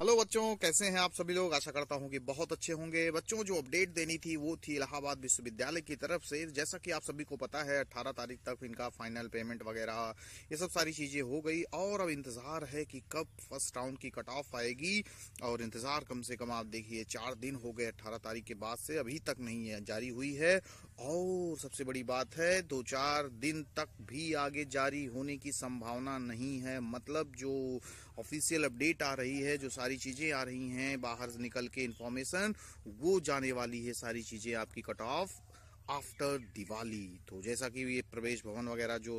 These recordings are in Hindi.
हेलो बच्चों कैसे हैं आप सभी लोग आशा करता हूं कि बहुत अच्छे होंगे बच्चों जो अपडेट देनी थी वो थी इलाहाबाद विश्वविद्यालय की तरफ से जैसा कि आप सभी को पता है 18 तारीख तक इनका फाइनल पेमेंट वगैरह ये सब सारी चीजें हो गई और अब इंतजार है कि कब फर्स्ट राउंड की कट ऑफ आएगी और इंतजार कम से कम आप देखिए चार दिन हो गए अट्ठारह तारीख के बाद से अभी तक नहीं है जारी हुई है और सबसे बड़ी बात है दो चार दिन तक भी आगे जारी होने की संभावना नहीं है मतलब जो ऑफिशियल अपडेट आ रही है जो सारी सारी चीज़ें आ रही हैं बाहर निकल के इन्फॉर्मेशन वो जाने वाली है सारी चीज़ें आपकी कट ऑफ आफ्टर दिवाली तो जैसा कि ये प्रवेश भवन वगैरह जो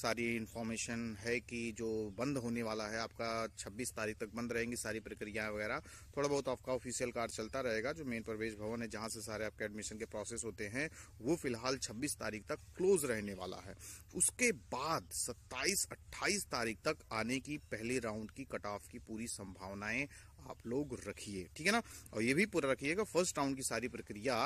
सारी इन्फॉर्मेशन है कि जो बंद होने वाला है आपका 26 तारीख तक बंद रहेंगी सारी प्रक्रियाएं वगैरह थोड़ा बहुत आपका ऑफिशियल कार्ड चलता रहेगा जो मेन प्रवेश भवन है जहां से सारे आपके एडमिशन के प्रोसेस होते हैं वो फिलहाल छब्बीस तारीख तक क्लोज रहने वाला है उसके बाद सत्ताईस अट्ठाईस तारीख तक आने की पहले राउंड की कट ऑफ की पूरी संभावनाएं आप लोग रखिए ठीक है ना और ये भी पूरा रखिएगा फर्स्ट राउंड की सारी प्रक्रिया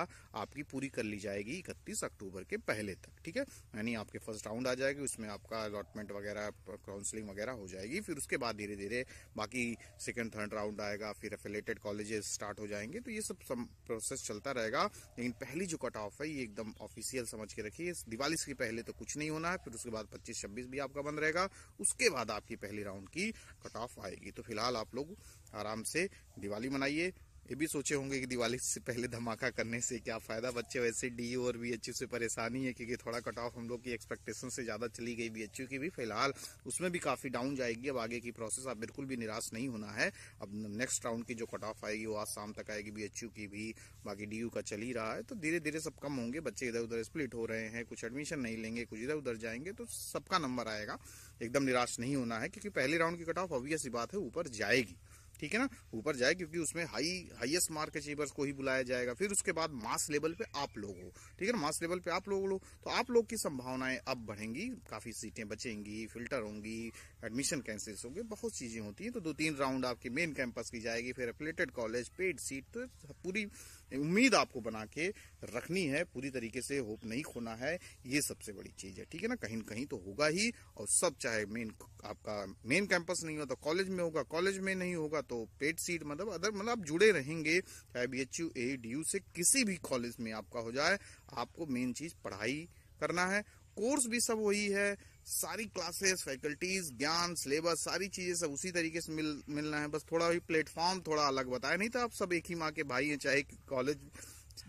आपकी पूरी कर ली जाएगी इकतीस अक्टूबर के पहले तक ठीक है यानी आपके फर्स्ट राउंड आ जाएगी उसमें आपका अलॉटमेंट वगैरह काउंसलिंग वगैरह हो जाएगी फिर उसके बाद धीरे धीरे बाकी सेकेंड थर्ड राउंड आएगा फिर अफिलेटेड कॉलेजेस स्टार्ट हो जाएंगे तो ये सब प्रोसेस चलता रहेगा लेकिन पहली जो कट ऑफ है ये एकदम ऑफिशियल समझ के रखिए दिवाली से पहले तो कुछ नहीं होना है फिर उसके बाद पच्चीस छब्बीस भी आपका बंद रहेगा उसके बाद आपकी पहली राउंड की कट ऑफ आएगी तो फिलहाल आप लोग आराम से दिवाली मनाइए ये भी सोचे होंगे कि दिवाली से पहले धमाका करने से क्या फ़ायदा बच्चे वैसे डी और बी एच यू से परेशानी है क्योंकि थोड़ा कट ऑफ हम लोग की एक्सपेक्टेशन से ज़्यादा चली गई बी एच यू की भी फिलहाल उसमें भी काफ़ी डाउन जाएगी अब आगे की प्रोसेस आप बिल्कुल भी निराश नहीं होना है अब नेक्स्ट राउंड की जो कट ऑफ आएगी वो आज शाम तक आएगी बी एच यू की भी बाकी डी यू का चल ही रहा है तो धीरे धीरे सब कम होंगे बच्चे इधर उधर स्प्लिट हो रहे हैं कुछ एडमिशन नहीं लेंगे कुछ इधर उधर जाएंगे तो सबका नंबर आएगा एकदम निराश नहीं होना है क्योंकि पहले राउंड की कट ऑफ ऑब्वियस ही बात है ऊपर जाएगी ठीक है ना ऊपर जाए क्योंकि उसमें हाई हाईएस्ट मार्क अचीवर्स को ही बुलाया जाएगा फिर उसके बाद मास लेवल पे आप लोग हो ठीक है ना मास लेवल पे आप लोग लो तो आप लोग की संभावनाएं अब बढ़ेंगी काफ़ी सीटें बचेंगी फिल्टर होंगी एडमिशन कैंसिल्स होंगे बहुत चीज़ें होती हैं तो दो तीन राउंड आपके मेन कैंपस की जाएगी फिर एफिलेटेड कॉलेज पेड सीट तो पूरी उम्मीद आपको बना के रखनी है पूरी तरीके से होप नहीं खोना है ये सबसे बड़ी चीज़ है ठीक है ना कहीं कहीं तो होगा ही और सब चाहे मेन आपका मेन कैंपस नहीं हो तो कॉलेज में होगा कॉलेज में नहीं होगा तो पेड सीट मतलब अदर मतलब आप जुड़े रहेंगे चाहे B H U A D U से किसी भी कॉलेज में आपका हो जाए आपको मेन चीज़ पढ़ाई करना है कोर्स भी सब वही है सारी क्लासेस फैकल्टीज ज्ञान सिलेबस सारी चीजें सब उसी तरीके से मिल मिलना है बस थोड़ा भी प्लेटफॉर्म थोड़ा अलग बताया नहीं तो आप सब एक ही माँ के भाई हैं चाहे कॉलेज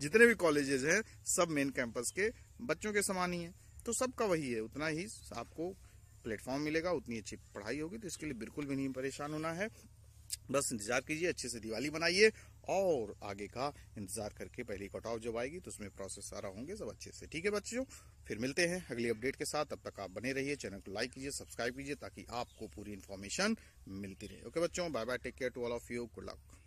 जितने भी कॉलेजेस हैं सब मेन कैंपस के बच्चों के समान ही है तो सबका वही है उतना ही आपको प्लेटफॉर्म मिलेगा उतनी अच्छी पढ़ाई होगी तो इसके लिए बिल्कुल भी नहीं परेशान होना है बस इंतजार कीजिए अच्छे से दिवाली बनाइए और आगे का इंतजार करके पहली कट ऑफ जब आएगी तो उसमें प्रोसेस सारा होंगे सब अच्छे से ठीक है बच्चों फिर मिलते हैं अगली अपडेट के साथ तब तक आप बने रहिए चैनल को लाइक कीजिए सब्सक्राइब कीजिए ताकि आपको पूरी इन्फॉर्मेशन मिलती रहे ओके बच्चों bye bye take care to all of you good luck